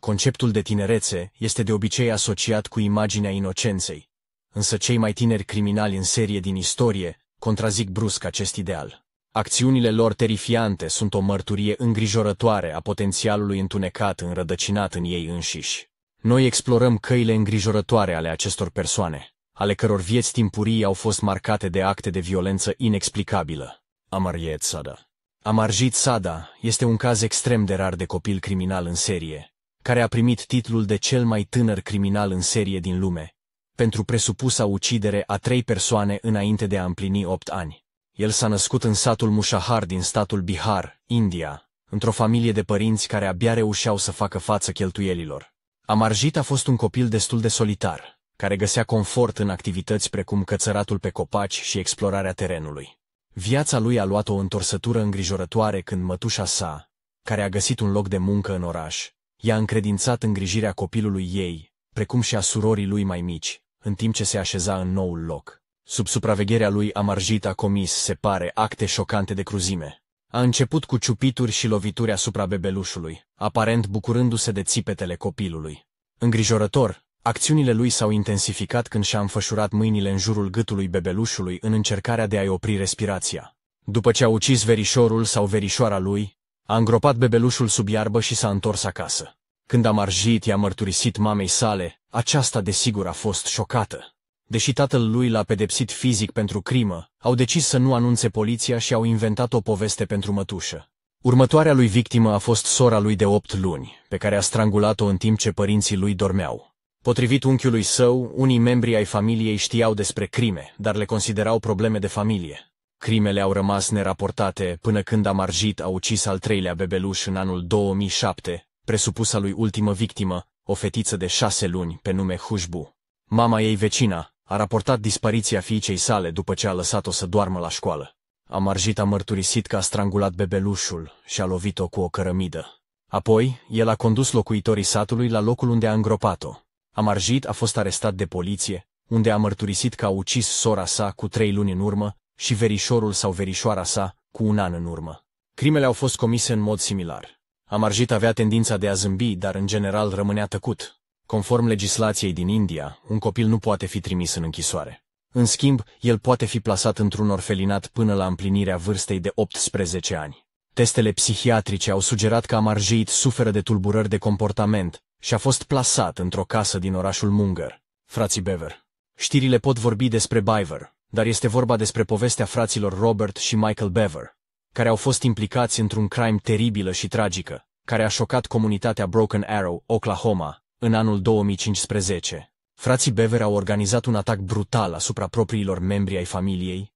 Conceptul de tinerețe este de obicei asociat cu imaginea inocenței, însă cei mai tineri criminali în serie din istorie contrazic brusc acest ideal. Acțiunile lor terifiante sunt o mărturie îngrijorătoare a potențialului întunecat înrădăcinat în ei înșiși. Noi explorăm căile îngrijorătoare ale acestor persoane, ale căror vieți timpurii au fost marcate de acte de violență inexplicabilă. Amarjit Sada Amarjit Sada este un caz extrem de rar de copil criminal în serie, care a primit titlul de cel mai tânăr criminal în serie din lume, pentru presupusa ucidere a trei persoane înainte de a împlini opt ani. El s-a născut în satul Mushahar din statul Bihar, India, într-o familie de părinți care abia reușeau să facă față cheltuielilor. Amarjit a fost un copil destul de solitar, care găsea confort în activități precum cățăratul pe copaci și explorarea terenului. Viața lui a luat o întorsătură îngrijorătoare când mătușa sa, care a găsit un loc de muncă în oraș, i-a încredințat îngrijirea copilului ei, precum și a surorii lui mai mici, în timp ce se așeza în noul loc. Sub supravegherea lui Amarjit a comis, se pare, acte șocante de cruzime. A început cu ciupituri și lovituri asupra bebelușului, aparent bucurându-se de țipetele copilului. Îngrijorător, acțiunile lui s-au intensificat când și-a înfășurat mâinile în jurul gâtului bebelușului în încercarea de a-i opri respirația. După ce a ucis verișorul sau verișoara lui, a îngropat bebelușul sub iarbă și s-a întors acasă. Când marjit, i-a mărturisit mamei sale, aceasta desigur a fost șocată. Deși tatăl lui l-a pedepsit fizic pentru crimă, au decis să nu anunțe poliția și au inventat o poveste pentru mătușă. Următoarea lui victimă a fost sora lui de opt luni, pe care a strangulat-o în timp ce părinții lui dormeau. Potrivit unchiului său, unii membri ai familiei știau despre crime, dar le considerau probleme de familie. Crimele au rămas neraportate până când Amarjit a ucis al treilea bebeluș în anul 2007, presupusa lui ultimă victimă, o fetiță de șase luni pe nume Hushbu. Mama ei vecina a raportat dispariția fiicei sale după ce a lăsat-o să doarmă la școală. Amarjit a mărturisit că a strangulat bebelușul și a lovit-o cu o cărămidă. Apoi, el a condus locuitorii satului la locul unde a îngropat-o. Amarjit a fost arestat de poliție, unde a mărturisit că a ucis sora sa cu trei luni în urmă și verișorul sau verișoara sa cu un an în urmă. Crimele au fost comise în mod similar. Amarjit avea tendința de a zâmbi, dar în general rămânea tăcut. Conform legislației din India, un copil nu poate fi trimis în închisoare. În schimb, el poate fi plasat într-un orfelinat până la împlinirea vârstei de 18 ani. Testele psihiatrice au sugerat că Amarjit suferă de tulburări de comportament și a fost plasat într-o casă din orașul Munger, frații Bever. Știrile pot vorbi despre Biver, dar este vorba despre povestea fraților Robert și Michael Bever, care au fost implicați într-un crime teribilă și tragică, care a șocat comunitatea Broken Arrow, Oklahoma, în anul 2015. Frații Bever au organizat un atac brutal asupra propriilor membri ai familiei,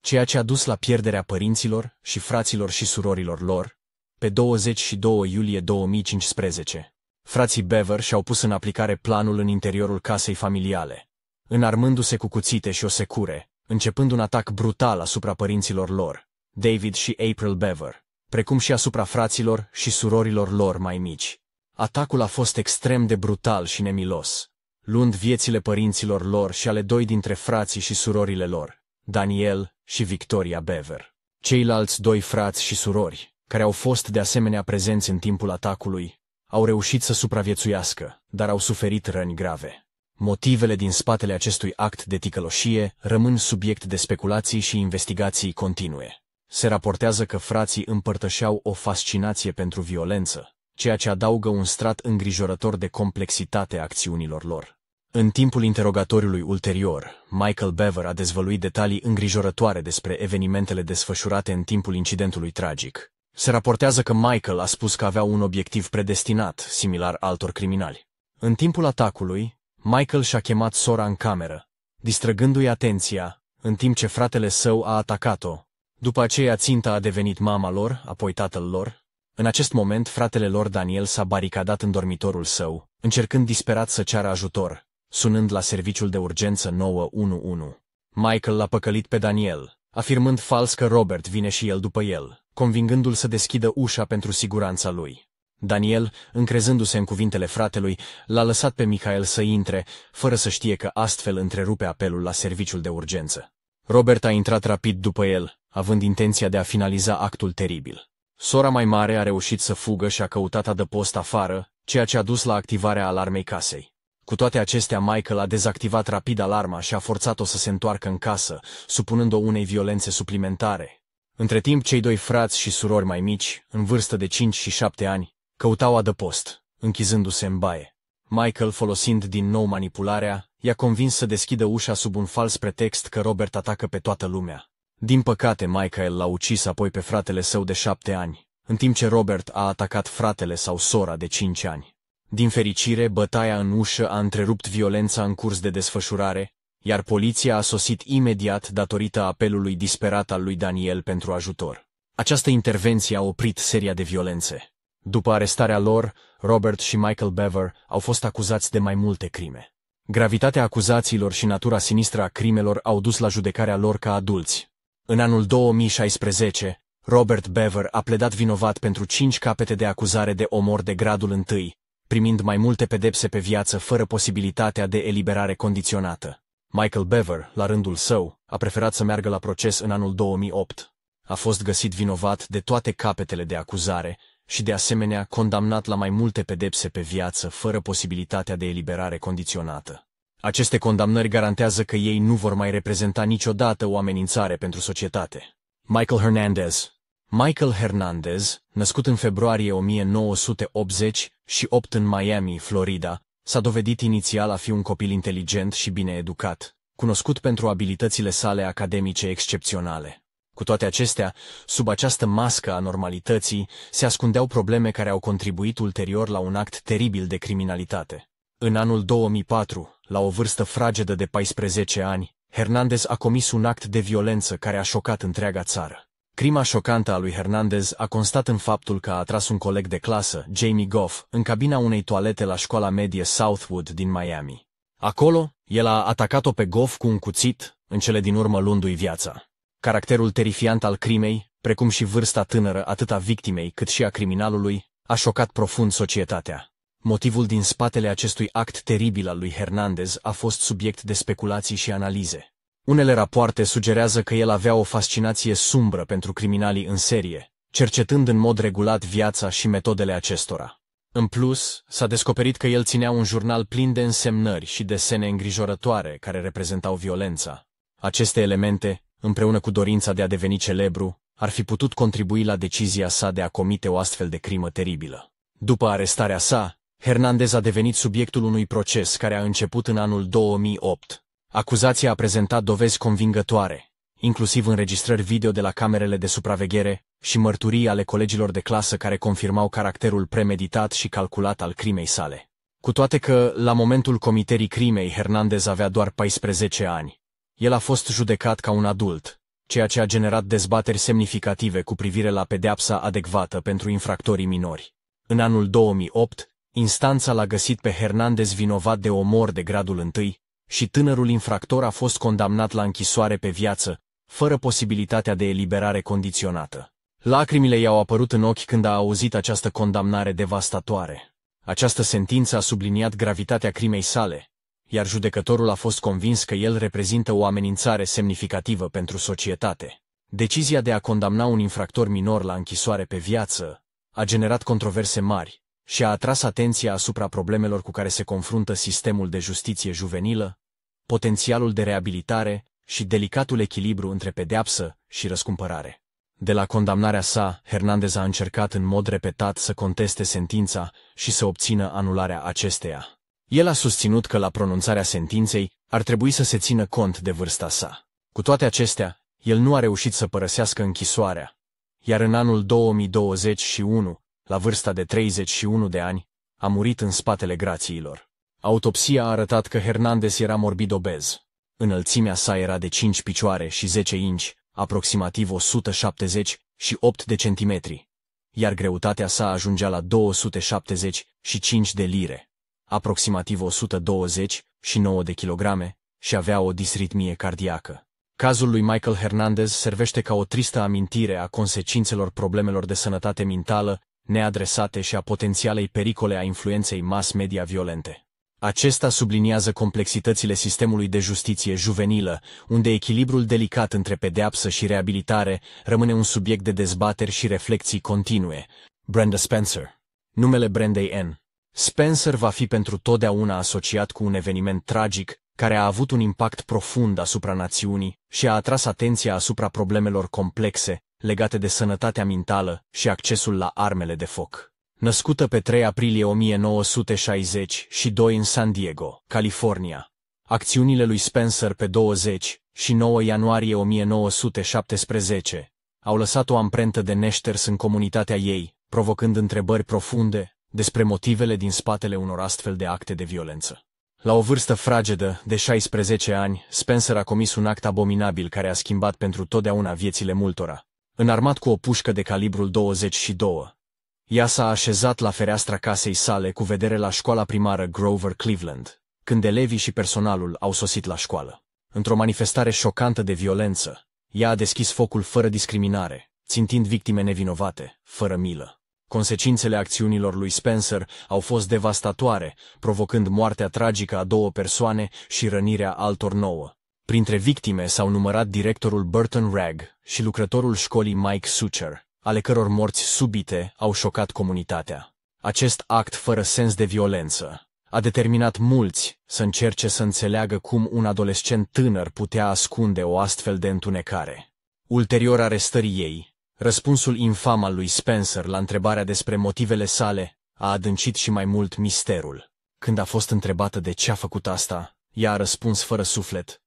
ceea ce a dus la pierderea părinților și fraților și surorilor lor, pe 22 iulie 2015. Frații Bever și-au pus în aplicare planul în interiorul casei familiale, înarmându-se cu cuțite și o secure, începând un atac brutal asupra părinților lor, David și April Bever, precum și asupra fraților și surorilor lor mai mici. Atacul a fost extrem de brutal și nemilos, luând viețile părinților lor și ale doi dintre frații și surorile lor, Daniel și Victoria Bever. Ceilalți doi frați și surori, care au fost de asemenea prezenți în timpul atacului, au reușit să supraviețuiască, dar au suferit răni grave. Motivele din spatele acestui act de ticăloșie rămân subiect de speculații și investigații continue. Se raportează că frații împărtășeau o fascinație pentru violență, ceea ce adaugă un strat îngrijorător de complexitate a acțiunilor lor. În timpul interogatoriului ulterior, Michael Bever a dezvăluit detalii îngrijorătoare despre evenimentele desfășurate în timpul incidentului tragic. Se raportează că Michael a spus că avea un obiectiv predestinat, similar altor criminali. În timpul atacului, Michael și-a chemat sora în cameră, distrăgându-i atenția, în timp ce fratele său a atacat-o, după aceea ținta a devenit mama lor, apoi tatăl lor. În acest moment, fratele lor Daniel s-a baricadat în dormitorul său, încercând disperat să ceară ajutor, sunând la serviciul de urgență 911. Michael l-a păcălit pe Daniel, afirmând fals că Robert vine și el după el, convingându-l să deschidă ușa pentru siguranța lui. Daniel, încrezându-se în cuvintele fratelui, l-a lăsat pe Michael să intre, fără să știe că astfel întrerupe apelul la serviciul de urgență. Robert a intrat rapid după el, având intenția de a finaliza actul teribil. Sora mai mare a reușit să fugă și a căutat adăpost afară, ceea ce a dus la activarea alarmei casei. Cu toate acestea, Michael a dezactivat rapid alarma și a forțat-o să se întoarcă în casă, supunând-o unei violențe suplimentare. Între timp, cei doi frați și surori mai mici, în vârstă de 5 și 7 ani, căutau adăpost, închizându-se în baie. Michael, folosind din nou manipularea, i-a convins să deschidă ușa sub un fals pretext că Robert atacă pe toată lumea. Din păcate, Michael l-a ucis apoi pe fratele său de șapte ani, în timp ce Robert a atacat fratele sau sora de cinci ani. Din fericire, bătaia în ușă a întrerupt violența în curs de desfășurare, iar poliția a sosit imediat datorită apelului disperat al lui Daniel pentru ajutor. Această intervenție a oprit seria de violențe. După arestarea lor, Robert și Michael Bever au fost acuzați de mai multe crime. Gravitatea acuzațiilor și natura sinistră a crimelor au dus la judecarea lor ca adulți, în anul 2016, Robert Bever a pledat vinovat pentru cinci capete de acuzare de omor de gradul întâi, primind mai multe pedepse pe viață fără posibilitatea de eliberare condiționată. Michael Bever, la rândul său, a preferat să meargă la proces în anul 2008. A fost găsit vinovat de toate capetele de acuzare și de asemenea condamnat la mai multe pedepse pe viață fără posibilitatea de eliberare condiționată. Aceste condamnări garantează că ei nu vor mai reprezenta niciodată o amenințare pentru societate. Michael Hernandez Michael Hernandez, născut în februarie 1980 și 8 în Miami, Florida, s-a dovedit inițial a fi un copil inteligent și bine educat, cunoscut pentru abilitățile sale academice excepționale. Cu toate acestea, sub această mască a normalității se ascundeau probleme care au contribuit ulterior la un act teribil de criminalitate. În anul 2004, la o vârstă fragedă de 14 ani, Hernandez a comis un act de violență care a șocat întreaga țară. Crima șocantă a lui Hernandez a constat în faptul că a atras un coleg de clasă, Jamie Goff, în cabina unei toalete la școala medie Southwood din Miami. Acolo, el a atacat-o pe Goff cu un cuțit, în cele din urmă luându-i viața. Caracterul terifiant al crimei, precum și vârsta tânără atât a victimei cât și a criminalului, a șocat profund societatea. Motivul din spatele acestui act teribil al lui Hernandez a fost subiect de speculații și analize. Unele rapoarte sugerează că el avea o fascinație sumbră pentru criminalii în serie, cercetând în mod regulat viața și metodele acestora. În plus, s-a descoperit că el ținea un jurnal plin de însemnări și desene îngrijorătoare care reprezentau violența. Aceste elemente, împreună cu dorința de a deveni celebru, ar fi putut contribui la decizia sa de a comite o astfel de crimă teribilă. După arestarea sa, Hernandez a devenit subiectul unui proces care a început în anul 2008. Acuzația a prezentat dovezi convingătoare, inclusiv înregistrări video de la camerele de supraveghere și mărturii ale colegilor de clasă care confirmau caracterul premeditat și calculat al crimei sale. Cu toate că, la momentul comiterii crimei, Hernandez avea doar 14 ani. El a fost judecat ca un adult, ceea ce a generat dezbateri semnificative cu privire la pedeapsa adecvată pentru infractorii minori. În anul 2008, Instanța l-a găsit pe Hernandez vinovat de omor de gradul întâi și tânărul infractor a fost condamnat la închisoare pe viață, fără posibilitatea de eliberare condiționată. Lacrimile i-au apărut în ochi când a auzit această condamnare devastatoare. Această sentință a subliniat gravitatea crimei sale, iar judecătorul a fost convins că el reprezintă o amenințare semnificativă pentru societate. Decizia de a condamna un infractor minor la închisoare pe viață a generat controverse mari, și a atras atenția asupra problemelor cu care se confruntă sistemul de justiție juvenilă, potențialul de reabilitare și delicatul echilibru între pedeapsă și răscumpărare. De la condamnarea sa, Hernandez a încercat în mod repetat să conteste sentința și să obțină anularea acesteia. El a susținut că la pronunțarea sentinței ar trebui să se țină cont de vârsta sa. Cu toate acestea, el nu a reușit să părăsească închisoarea, iar în anul 2021 la vârsta de 31 de ani, a murit în spatele grațiilor. Autopsia a arătat că Hernandez era morbid obez. Înălțimea sa era de 5 picioare și 10 inci, aproximativ 170 și 8 de centimetri, iar greutatea sa ajungea la 275 de lire, aproximativ 120 și 9 de kilograme, și avea o disritmie cardiacă. Cazul lui Michael Hernandez servește ca o tristă amintire a consecințelor problemelor de sănătate mentală neadresate și a potențialei pericole a influenței mass media violente. Acesta subliniază complexitățile sistemului de justiție juvenilă, unde echilibrul delicat între pedeapsă și reabilitare rămâne un subiect de dezbateri și reflexii continue. Brenda Spencer Numele Brendei N. Spencer va fi pentru totdeauna asociat cu un eveniment tragic care a avut un impact profund asupra națiunii și a atras atenția asupra problemelor complexe legate de sănătatea mentală și accesul la armele de foc. Născută pe 3 aprilie 1960 și 2 în San Diego, California, acțiunile lui Spencer pe 20 și 9 ianuarie 1917 au lăsat o amprentă de neșters în comunitatea ei, provocând întrebări profunde despre motivele din spatele unor astfel de acte de violență. La o vârstă fragedă, de 16 ani, Spencer a comis un act abominabil care a schimbat pentru totdeauna viețile multora, înarmat cu o pușcă de calibrul 22. Ea s-a așezat la fereastra casei sale cu vedere la școala primară Grover Cleveland, când elevii și personalul au sosit la școală. Într-o manifestare șocantă de violență, ea a deschis focul fără discriminare, țintind victime nevinovate, fără milă. Consecințele acțiunilor lui Spencer au fost devastatoare, provocând moartea tragică a două persoane și rănirea altor nouă, Printre victime s-au numărat directorul Burton Ragg și lucrătorul școlii Mike Sucher, ale căror morți subite au șocat comunitatea. Acest act fără sens de violență a determinat mulți să încerce să înțeleagă cum un adolescent tânăr putea ascunde o astfel de întunecare. Ulterior arestării ei, răspunsul infam al lui Spencer la întrebarea despre motivele sale a adâncit și mai mult misterul. Când a fost întrebată de ce a făcut asta, ea a răspuns fără suflet,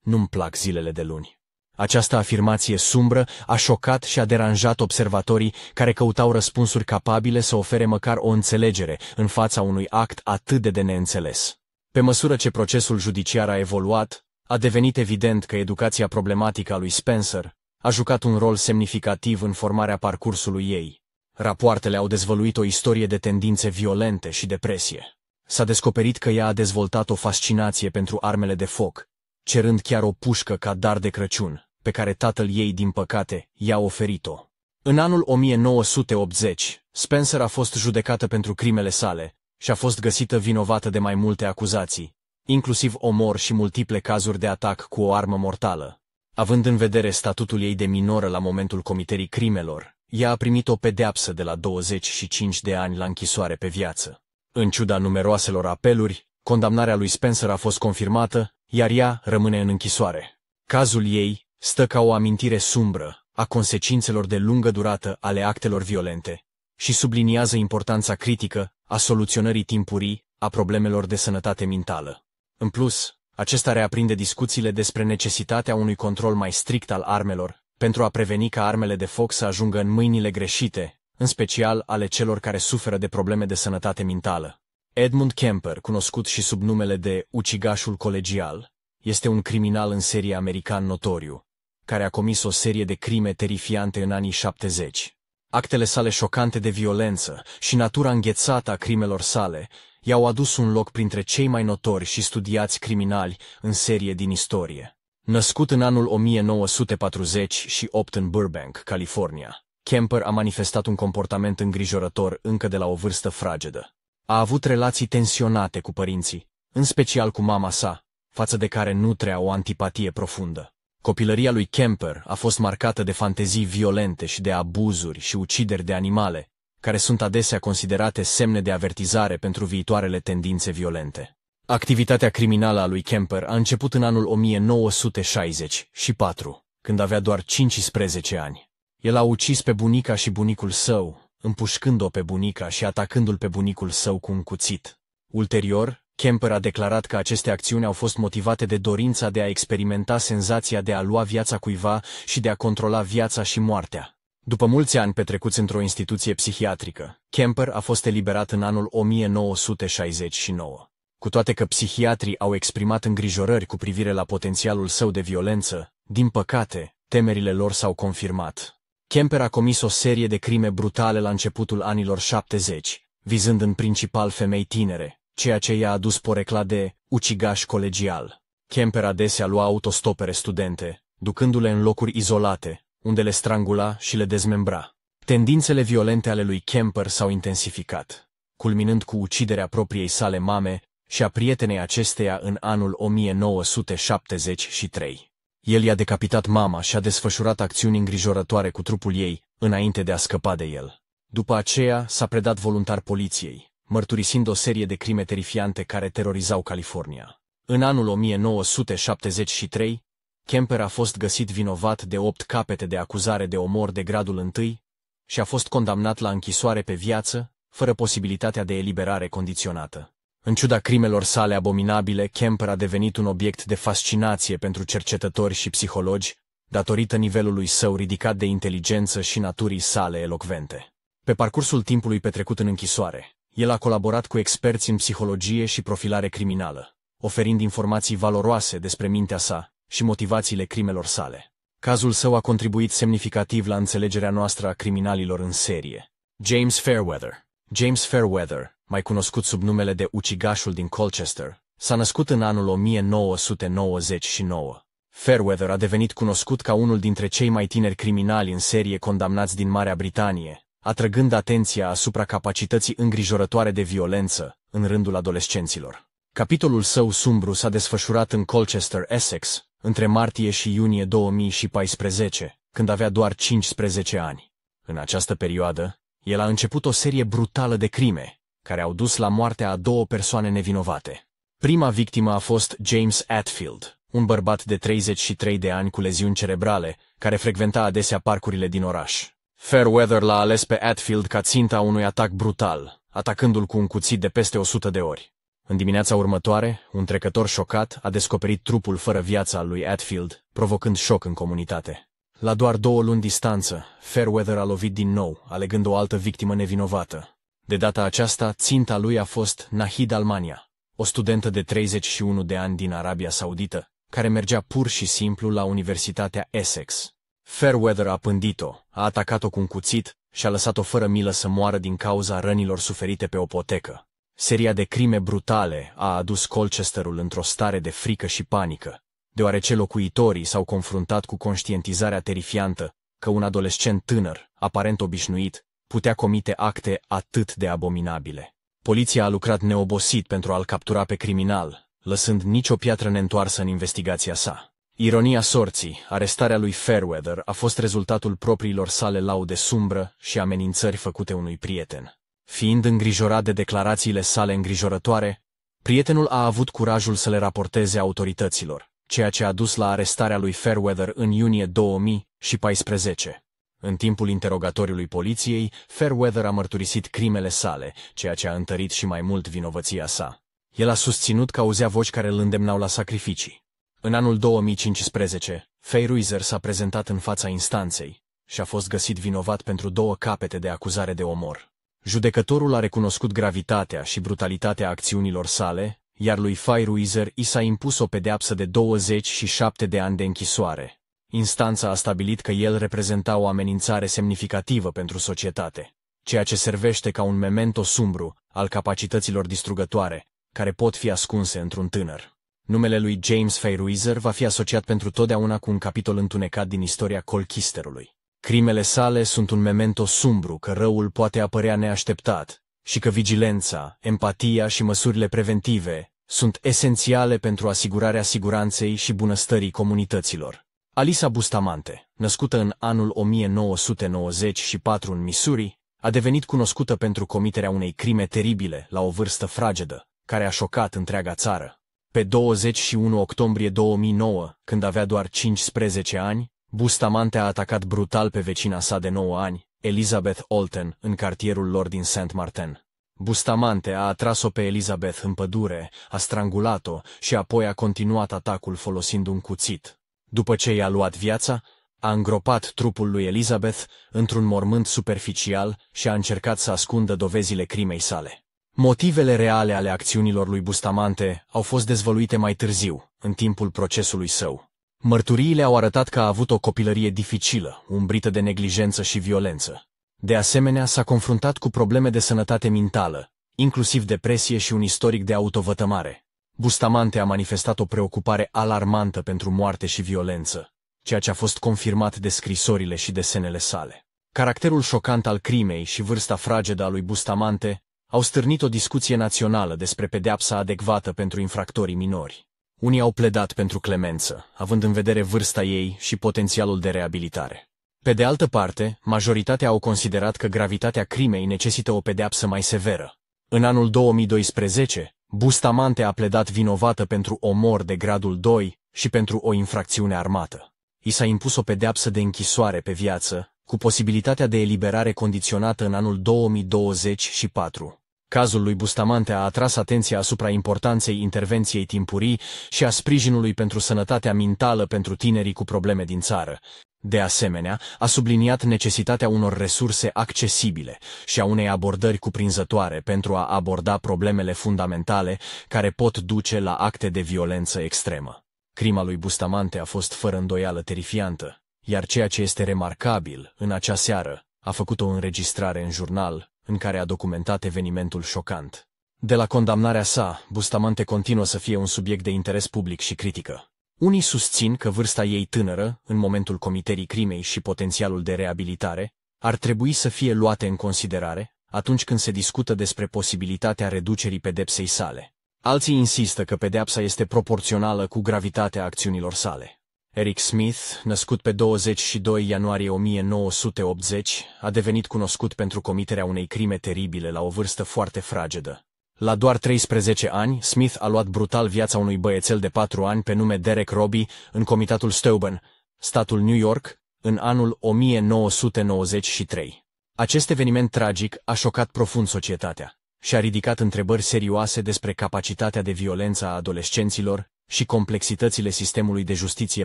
nu-mi plac zilele de luni. Această afirmație sumbră a șocat și a deranjat observatorii care căutau răspunsuri capabile să ofere măcar o înțelegere în fața unui act atât de de neînțeles. Pe măsură ce procesul judiciar a evoluat, a devenit evident că educația problematică a lui Spencer a jucat un rol semnificativ în formarea parcursului ei. Rapoartele au dezvăluit o istorie de tendințe violente și depresie. S-a descoperit că ea a dezvoltat o fascinație pentru armele de foc cerând chiar o pușcă ca dar de Crăciun, pe care tatăl ei, din păcate, i-a oferit-o. În anul 1980, Spencer a fost judecată pentru crimele sale și a fost găsită vinovată de mai multe acuzații, inclusiv omor și multiple cazuri de atac cu o armă mortală. Având în vedere statutul ei de minoră la momentul comiterii crimelor, ea a primit o pedeapsă de la 25 de ani la închisoare pe viață. În ciuda numeroaselor apeluri, condamnarea lui Spencer a fost confirmată iar ea rămâne în închisoare. Cazul ei stă ca o amintire sumbră a consecințelor de lungă durată ale actelor violente și subliniază importanța critică a soluționării timpurii a problemelor de sănătate mentală. În plus, acesta reaprinde discuțiile despre necesitatea unui control mai strict al armelor, pentru a preveni ca armele de foc să ajungă în mâinile greșite, în special ale celor care suferă de probleme de sănătate mentală. Edmund Kemper, cunoscut și sub numele de ucigașul colegial, este un criminal în serie american notoriu, care a comis o serie de crime terifiante în anii 70. Actele sale șocante de violență și natura înghețată a crimelor sale i-au adus un loc printre cei mai notori și studiați criminali în serie din istorie. Născut în anul 1940 și 8 în Burbank, California, Kemper a manifestat un comportament îngrijorător încă de la o vârstă fragedă. A avut relații tensionate cu părinții, în special cu mama sa, față de care trea o antipatie profundă. Copilăria lui Kemper a fost marcată de fantezii violente și de abuzuri și ucideri de animale, care sunt adesea considerate semne de avertizare pentru viitoarele tendințe violente. Activitatea criminală a lui Kemper a început în anul 1964, când avea doar 15 ani. El a ucis pe bunica și bunicul său, împușcând-o pe bunica și atacându-l pe bunicul său cu un cuțit. Ulterior, Kemper a declarat că aceste acțiuni au fost motivate de dorința de a experimenta senzația de a lua viața cuiva și de a controla viața și moartea. După mulți ani petrecuți într-o instituție psihiatrică, Kemper a fost eliberat în anul 1969. Cu toate că psihiatrii au exprimat îngrijorări cu privire la potențialul său de violență, din păcate, temerile lor s-au confirmat. Kemper a comis o serie de crime brutale la începutul anilor 70, vizând în principal femei tinere, ceea ce i-a adus porecla de ucigaș colegial. Kemper adesea lua autostopere studente, ducându-le în locuri izolate, unde le strangula și le dezmembra. Tendințele violente ale lui Kemper s-au intensificat, culminând cu uciderea propriei sale mame și a prietenei acesteia în anul 1973. El i-a decapitat mama și a desfășurat acțiuni îngrijorătoare cu trupul ei, înainte de a scăpa de el. După aceea, s-a predat voluntar poliției, mărturisind o serie de crime terifiante care terorizau California. În anul 1973, Kemper a fost găsit vinovat de opt capete de acuzare de omor de gradul întâi și a fost condamnat la închisoare pe viață, fără posibilitatea de eliberare condiționată. În ciuda crimelor sale abominabile, Kemper a devenit un obiect de fascinație pentru cercetători și psihologi, datorită nivelului său ridicat de inteligență și naturii sale elocvente. Pe parcursul timpului petrecut în închisoare, el a colaborat cu experți în psihologie și profilare criminală, oferind informații valoroase despre mintea sa și motivațiile crimelor sale. Cazul său a contribuit semnificativ la înțelegerea noastră a criminalilor în serie. James Fairweather James Fairweather mai cunoscut sub numele de ucigașul din Colchester, s-a născut în anul 1999. Fairweather a devenit cunoscut ca unul dintre cei mai tineri criminali în serie condamnați din Marea Britanie, atrăgând atenția asupra capacității îngrijorătoare de violență în rândul adolescenților. Capitolul său sumbru s-a desfășurat în Colchester, Essex, între martie și iunie 2014, când avea doar 15 ani. În această perioadă, el a început o serie brutală de crime, care au dus la moartea a două persoane nevinovate. Prima victimă a fost James Atfield, un bărbat de 33 de ani cu leziuni cerebrale, care frecventa adesea parcurile din oraș. Fairweather l-a ales pe Atfield ca ținta unui atac brutal, atacându-l cu un cuțit de peste 100 de ori. În dimineața următoare, un trecător șocat a descoperit trupul fără viață al lui Atfield, provocând șoc în comunitate. La doar două luni distanță, Fairweather a lovit din nou, alegând o altă victimă nevinovată. De data aceasta, ținta lui a fost Nahid Almania, o studentă de 31 de ani din Arabia Saudită, care mergea pur și simplu la Universitatea Essex. Fairweather a pândit-o, a atacat-o cu un cuțit și a lăsat-o fără milă să moară din cauza rănilor suferite pe o potecă. Seria de crime brutale a adus Colchesterul într-o stare de frică și panică, deoarece locuitorii s-au confruntat cu conștientizarea terifiantă că un adolescent tânăr, aparent obișnuit, putea comite acte atât de abominabile. Poliția a lucrat neobosit pentru a-l captura pe criminal, lăsând nicio piatră neîntoarsă în investigația sa. Ironia sorții, arestarea lui Fairweather a fost rezultatul propriilor sale laude sumbră și amenințări făcute unui prieten. Fiind îngrijorat de declarațiile sale îngrijorătoare, prietenul a avut curajul să le raporteze autorităților, ceea ce a dus la arestarea lui Fairweather în iunie 2014. În timpul interogatoriului poliției, Fairweather a mărturisit crimele sale, ceea ce a întărit și mai mult vinovăția sa. El a susținut că auzea voci care îl îndemnau la sacrificii. În anul 2015, Fairweather s-a prezentat în fața instanței și a fost găsit vinovat pentru două capete de acuzare de omor. Judecătorul a recunoscut gravitatea și brutalitatea acțiunilor sale, iar lui Fairweather i s-a impus o pedeapsă de 27 de ani de închisoare. Instanța a stabilit că el reprezenta o amenințare semnificativă pentru societate, ceea ce servește ca un memento sumbru al capacităților distrugătoare, care pot fi ascunse într-un tânăr. Numele lui James Feyruizer va fi asociat pentru totdeauna cu un capitol întunecat din istoria colchisterului. Crimele sale sunt un memento sumbru că răul poate apărea neașteptat și că vigilența, empatia și măsurile preventive sunt esențiale pentru asigurarea siguranței și bunăstării comunităților. Alisa Bustamante, născută în anul 1994 în Missouri, a devenit cunoscută pentru comiterea unei crime teribile la o vârstă fragedă, care a șocat întreaga țară. Pe 21 octombrie 2009, când avea doar 15 ani, Bustamante a atacat brutal pe vecina sa de 9 ani, Elizabeth Olten, în cartierul lor din Saint Martin. Bustamante a atras-o pe Elizabeth în pădure, a strangulat-o și apoi a continuat atacul folosind un cuțit, după ce i-a luat viața, a îngropat trupul lui Elizabeth într-un mormânt superficial și a încercat să ascundă dovezile crimei sale. Motivele reale ale acțiunilor lui Bustamante au fost dezvăluite mai târziu, în timpul procesului său. Mărturiile au arătat că a avut o copilărie dificilă, umbrită de neglijență și violență. De asemenea, s-a confruntat cu probleme de sănătate mentală, inclusiv depresie și un istoric de autovătămare. Bustamante a manifestat o preocupare alarmantă pentru moarte și violență, ceea ce a fost confirmat de scrisorile și desenele sale. Caracterul șocant al crimei și vârsta fragedă a lui Bustamante au stârnit o discuție națională despre pedeapsa adecvată pentru infractorii minori. Unii au pledat pentru clemență, având în vedere vârsta ei și potențialul de reabilitare. Pe de altă parte, majoritatea au considerat că gravitatea crimei necesită o pedeapsă mai severă. În anul 2012, Bustamante a pledat vinovată pentru omor de gradul 2 și pentru o infracțiune armată. I s-a impus o pedeapsă de închisoare pe viață, cu posibilitatea de eliberare condiționată în anul 2024. Cazul lui Bustamante a atras atenția asupra importanței intervenției timpurii și a sprijinului pentru sănătatea mentală pentru tinerii cu probleme din țară, de asemenea, a subliniat necesitatea unor resurse accesibile și a unei abordări cuprinzătoare pentru a aborda problemele fundamentale care pot duce la acte de violență extremă. Crima lui Bustamante a fost fără îndoială terifiantă, iar ceea ce este remarcabil în acea seară a făcut o înregistrare în jurnal în care a documentat evenimentul șocant. De la condamnarea sa, Bustamante continuă să fie un subiect de interes public și critică. Unii susțin că vârsta ei tânără, în momentul comiterii crimei și potențialul de reabilitare, ar trebui să fie luate în considerare atunci când se discută despre posibilitatea reducerii pedepsei sale. Alții insistă că pedepsa este proporțională cu gravitatea acțiunilor sale. Eric Smith, născut pe 22 ianuarie 1980, a devenit cunoscut pentru comiterea unei crime teribile la o vârstă foarte fragedă. La doar 13 ani, Smith a luat brutal viața unui băiețel de patru ani pe nume Derek Robbie în comitatul Steuben, statul New York, în anul 1993. Acest eveniment tragic a șocat profund societatea și a ridicat întrebări serioase despre capacitatea de violență a adolescenților și complexitățile sistemului de justiție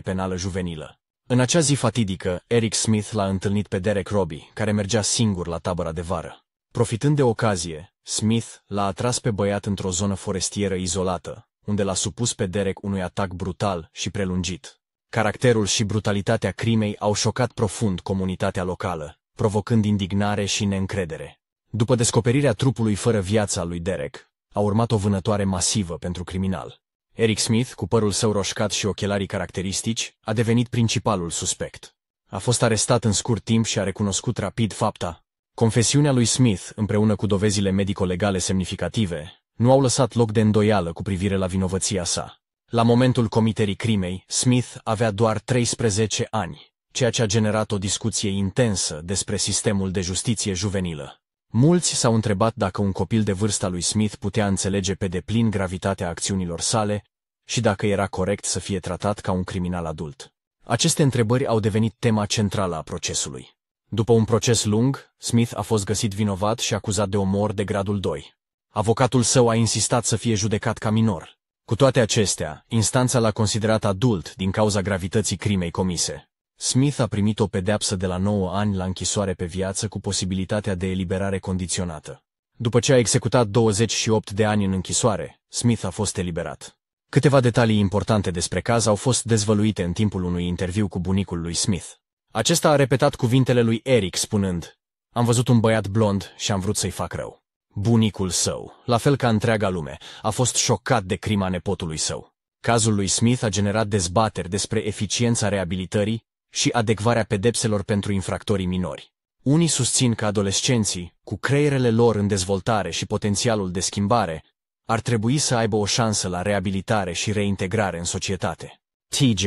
penală juvenilă. În acea zi fatidică, Eric Smith l-a întâlnit pe Derek Robbie, care mergea singur la tabăra de vară. Profitând de ocazie, Smith l-a atras pe băiat într-o zonă forestieră izolată, unde l-a supus pe Derek unui atac brutal și prelungit. Caracterul și brutalitatea crimei au șocat profund comunitatea locală, provocând indignare și neîncredere. După descoperirea trupului fără viața lui Derek, a urmat o vânătoare masivă pentru criminal. Eric Smith, cu părul său roșcat și ochelarii caracteristici, a devenit principalul suspect. A fost arestat în scurt timp și a recunoscut rapid fapta, Confesiunea lui Smith, împreună cu dovezile medico-legale semnificative, nu au lăsat loc de îndoială cu privire la vinovăția sa. La momentul comiterii crimei, Smith avea doar 13 ani, ceea ce a generat o discuție intensă despre sistemul de justiție juvenilă. Mulți s-au întrebat dacă un copil de vârsta lui Smith putea înțelege pe deplin gravitatea acțiunilor sale și dacă era corect să fie tratat ca un criminal adult. Aceste întrebări au devenit tema centrală a procesului. După un proces lung, Smith a fost găsit vinovat și acuzat de omor de gradul 2. Avocatul său a insistat să fie judecat ca minor. Cu toate acestea, instanța l-a considerat adult din cauza gravității crimei comise. Smith a primit o pedeapsă de la 9 ani la închisoare pe viață cu posibilitatea de eliberare condiționată. După ce a executat 28 de ani în închisoare, Smith a fost eliberat. Câteva detalii importante despre caz au fost dezvăluite în timpul unui interviu cu bunicul lui Smith. Acesta a repetat cuvintele lui Eric, spunând, Am văzut un băiat blond și am vrut să-i fac rău. Bunicul său, la fel ca întreaga lume, a fost șocat de crima nepotului său. Cazul lui Smith a generat dezbateri despre eficiența reabilitării și adecvarea pedepselor pentru infractorii minori. Unii susțin că adolescenții, cu creierele lor în dezvoltare și potențialul de schimbare, ar trebui să aibă o șansă la reabilitare și reintegrare în societate. TJ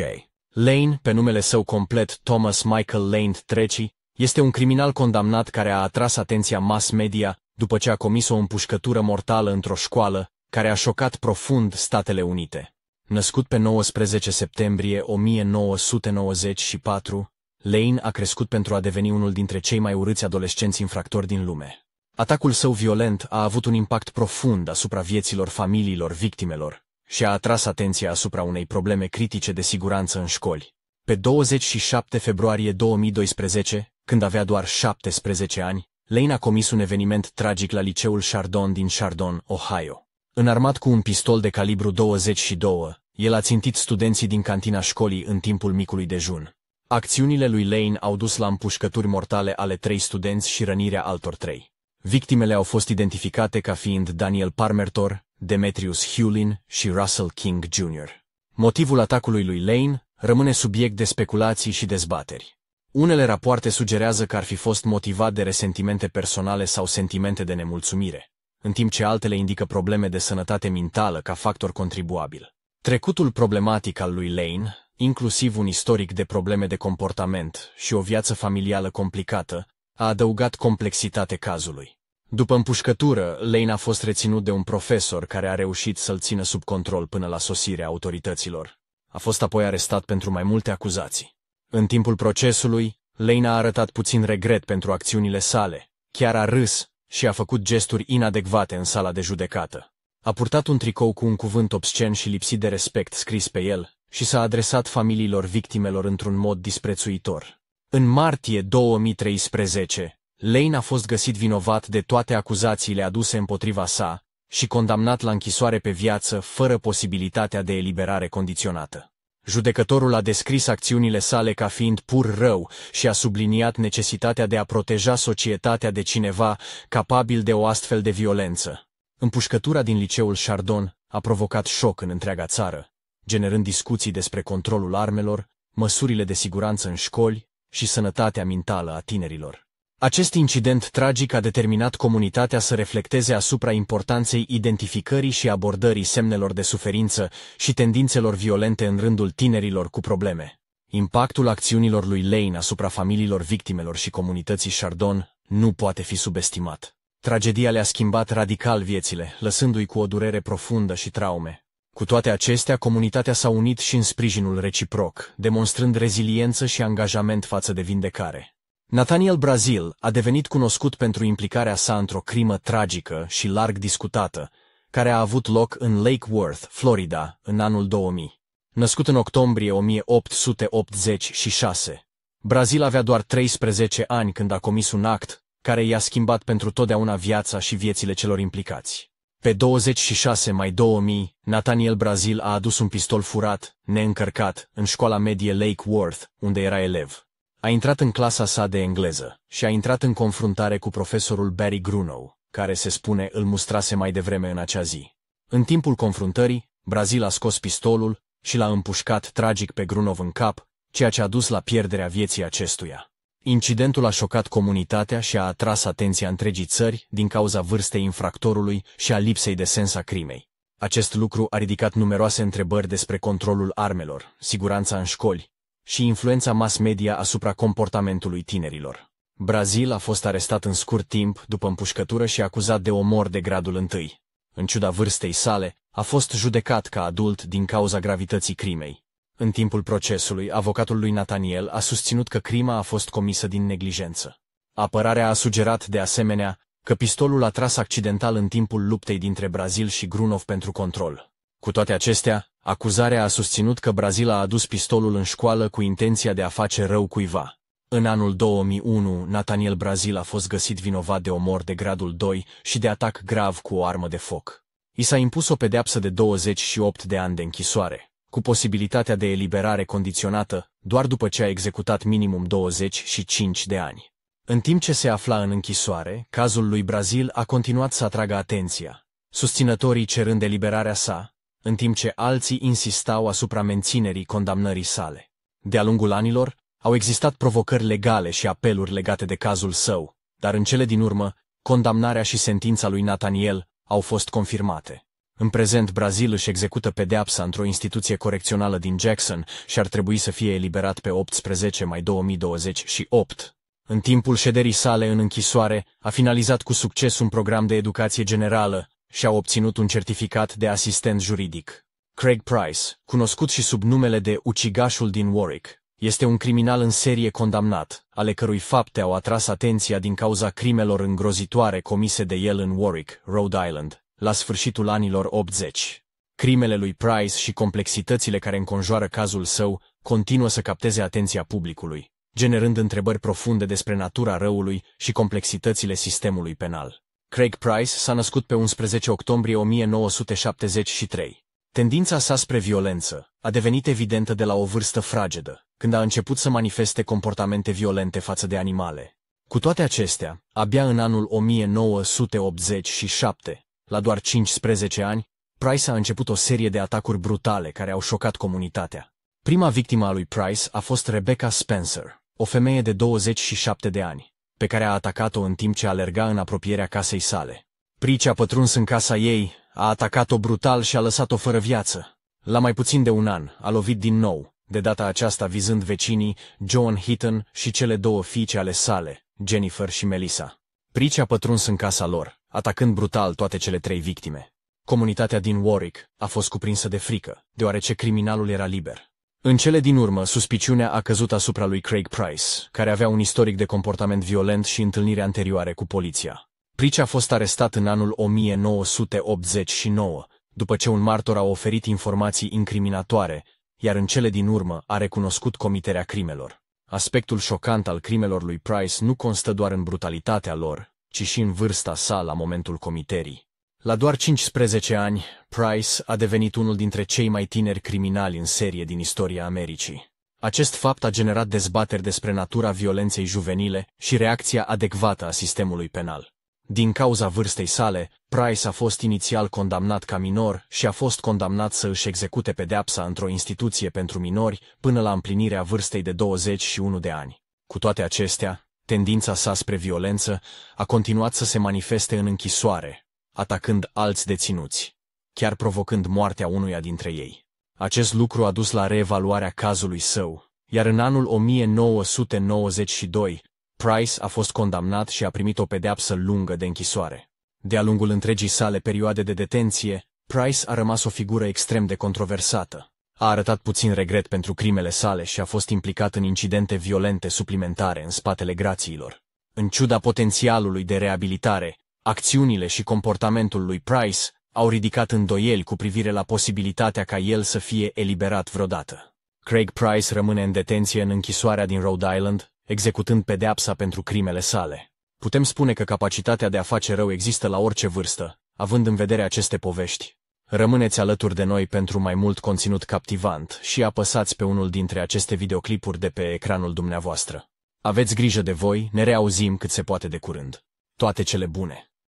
Lane, pe numele său complet Thomas Michael Lane III, este un criminal condamnat care a atras atenția mass media după ce a comis o împușcătură mortală într-o școală care a șocat profund Statele Unite. Născut pe 19 septembrie 1994, Lane a crescut pentru a deveni unul dintre cei mai urâți adolescenți infractori din lume. Atacul său violent a avut un impact profund asupra vieților familiilor victimelor, și a atras atenția asupra unei probleme critice de siguranță în școli. Pe 27 februarie 2012, când avea doar 17 ani, Lane a comis un eveniment tragic la liceul Chardon din Chardon, Ohio. Înarmat cu un pistol de calibru 22, el a țintit studenții din cantina școlii în timpul micului dejun. Acțiunile lui Lane au dus la împușcături mortale ale trei studenți și rănirea altor trei. Victimele au fost identificate ca fiind Daniel Parmertor, Demetrius Hewlin și Russell King Jr. Motivul atacului lui Lane rămâne subiect de speculații și dezbateri. Unele rapoarte sugerează că ar fi fost motivat de resentimente personale sau sentimente de nemulțumire, în timp ce altele indică probleme de sănătate mentală ca factor contribuabil. Trecutul problematic al lui Lane, inclusiv un istoric de probleme de comportament și o viață familială complicată, a adăugat complexitate cazului. După împușcătură, Lane a fost reținut de un profesor care a reușit să-l țină sub control până la sosirea autorităților. A fost apoi arestat pentru mai multe acuzații. În timpul procesului, Lane a arătat puțin regret pentru acțiunile sale, chiar a râs și a făcut gesturi inadecvate în sala de judecată. A purtat un tricou cu un cuvânt obscen și lipsit de respect scris pe el și s-a adresat familiilor victimelor într-un mod disprețuitor. În martie 2013, Lane a fost găsit vinovat de toate acuzațiile aduse împotriva sa și condamnat la închisoare pe viață fără posibilitatea de eliberare condiționată. Judecătorul a descris acțiunile sale ca fiind pur rău și a subliniat necesitatea de a proteja societatea de cineva capabil de o astfel de violență. Împușcătura din liceul Chardon a provocat șoc în întreaga țară, generând discuții despre controlul armelor, măsurile de siguranță în școli și sănătatea mentală a tinerilor. Acest incident tragic a determinat comunitatea să reflecteze asupra importanței identificării și abordării semnelor de suferință și tendințelor violente în rândul tinerilor cu probleme. Impactul acțiunilor lui Lane asupra familiilor victimelor și comunității Chardon nu poate fi subestimat. Tragedia le-a schimbat radical viețile, lăsându-i cu o durere profundă și traume. Cu toate acestea, comunitatea s-a unit și în sprijinul reciproc, demonstrând reziliență și angajament față de vindecare. Nathaniel Brazil a devenit cunoscut pentru implicarea sa într-o crimă tragică și larg discutată, care a avut loc în Lake Worth, Florida, în anul 2000. Născut în octombrie 1886, Brazil avea doar 13 ani când a comis un act care i-a schimbat pentru totdeauna viața și viețile celor implicați. Pe 26 mai 2000, Nathaniel Brazil a adus un pistol furat, neîncărcat, în școala medie Lake Worth, unde era elev. A intrat în clasa sa de engleză și a intrat în confruntare cu profesorul Barry Grunow, care se spune îl mustrase mai devreme în acea zi. În timpul confruntării, Brazil a scos pistolul și l-a împușcat tragic pe Grunov în cap, ceea ce a dus la pierderea vieții acestuia. Incidentul a șocat comunitatea și a atras atenția întregii țări din cauza vârstei infractorului și a lipsei de sens a crimei. Acest lucru a ridicat numeroase întrebări despre controlul armelor, siguranța în școli și influența mass media asupra comportamentului tinerilor. Brazil a fost arestat în scurt timp după împușcătură și acuzat de omor de gradul întâi. În ciuda vârstei sale, a fost judecat ca adult din cauza gravității crimei. În timpul procesului, avocatul lui Nathaniel a susținut că crima a fost comisă din neglijență. Apărarea a sugerat, de asemenea, că pistolul a tras accidental în timpul luptei dintre Brazil și Grunov pentru control. Cu toate acestea, Acuzarea a susținut că Brazil a adus pistolul în școală cu intenția de a face rău cuiva. În anul 2001, Nathaniel Brazil a fost găsit vinovat de omor de gradul 2 și de atac grav cu o armă de foc. I s-a impus o pedeapsă de 28 de ani de închisoare, cu posibilitatea de eliberare condiționată doar după ce a executat minimum 25 de ani. În timp ce se afla în închisoare, cazul lui Brazil a continuat să atragă atenția, susținătorii cerând eliberarea sa, în timp ce alții insistau asupra menținerii condamnării sale. De-a lungul anilor, au existat provocări legale și apeluri legate de cazul său, dar în cele din urmă, condamnarea și sentința lui Nathaniel au fost confirmate. În prezent, Brazil își execută pedeapsa într-o instituție corecțională din Jackson și ar trebui să fie eliberat pe 18 mai 2028. În timpul șederii sale în închisoare, a finalizat cu succes un program de educație generală, și-a obținut un certificat de asistent juridic. Craig Price, cunoscut și sub numele de ucigașul din Warwick, este un criminal în serie condamnat, ale cărui fapte au atras atenția din cauza crimelor îngrozitoare comise de el în Warwick, Rhode Island, la sfârșitul anilor 80. Crimele lui Price și complexitățile care înconjoară cazul său continuă să capteze atenția publicului, generând întrebări profunde despre natura răului și complexitățile sistemului penal. Craig Price s-a născut pe 11 octombrie 1973. Tendința sa spre violență a devenit evidentă de la o vârstă fragedă, când a început să manifeste comportamente violente față de animale. Cu toate acestea, abia în anul 1987, la doar 15 ani, Price a început o serie de atacuri brutale care au șocat comunitatea. Prima victimă a lui Price a fost Rebecca Spencer, o femeie de 27 de ani, pe care a atacat-o în timp ce alerga în apropierea casei sale. Prici a pătruns în casa ei, a atacat-o brutal și a lăsat-o fără viață. La mai puțin de un an, a lovit din nou, de data aceasta vizând vecinii John Heaton și cele două fiice ale sale, Jennifer și Melissa. Prici a pătruns în casa lor, atacând brutal toate cele trei victime. Comunitatea din Warwick a fost cuprinsă de frică, deoarece criminalul era liber. În cele din urmă, suspiciunea a căzut asupra lui Craig Price, care avea un istoric de comportament violent și întâlniri anterioare cu poliția. Price a fost arestat în anul 1989, după ce un martor a oferit informații incriminatoare, iar în cele din urmă a recunoscut comiterea crimelor. Aspectul șocant al crimelor lui Price nu constă doar în brutalitatea lor, ci și în vârsta sa la momentul comiterii. La doar 15 ani, Price a devenit unul dintre cei mai tineri criminali în serie din istoria Americii. Acest fapt a generat dezbateri despre natura violenței juvenile și reacția adecvată a sistemului penal. Din cauza vârstei sale, Price a fost inițial condamnat ca minor și a fost condamnat să își execute pedeapsa într-o instituție pentru minori până la împlinirea vârstei de 21 de ani. Cu toate acestea, tendința sa spre violență a continuat să se manifeste în închisoare, atacând alți deținuți, chiar provocând moartea unuia dintre ei. Acest lucru a dus la reevaluarea cazului său, iar în anul 1992, Price a fost condamnat și a primit o pedeapsă lungă de închisoare. De-a lungul întregii sale perioade de detenție, Price a rămas o figură extrem de controversată. A arătat puțin regret pentru crimele sale și a fost implicat în incidente violente suplimentare în spatele grațiilor. În ciuda potențialului de reabilitare, Acțiunile și comportamentul lui Price au ridicat îndoieli cu privire la posibilitatea ca el să fie eliberat vreodată. Craig Price rămâne în detenție în închisoarea din Rhode Island, executând pedeapsa pentru crimele sale. Putem spune că capacitatea de a face rău există la orice vârstă, având în vedere aceste povești. Rămâneți alături de noi pentru mai mult conținut captivant și apăsați pe unul dintre aceste videoclipuri de pe ecranul dumneavoastră. Aveți grijă de voi, ne reauzim cât se poate de curând. Toate cele bune!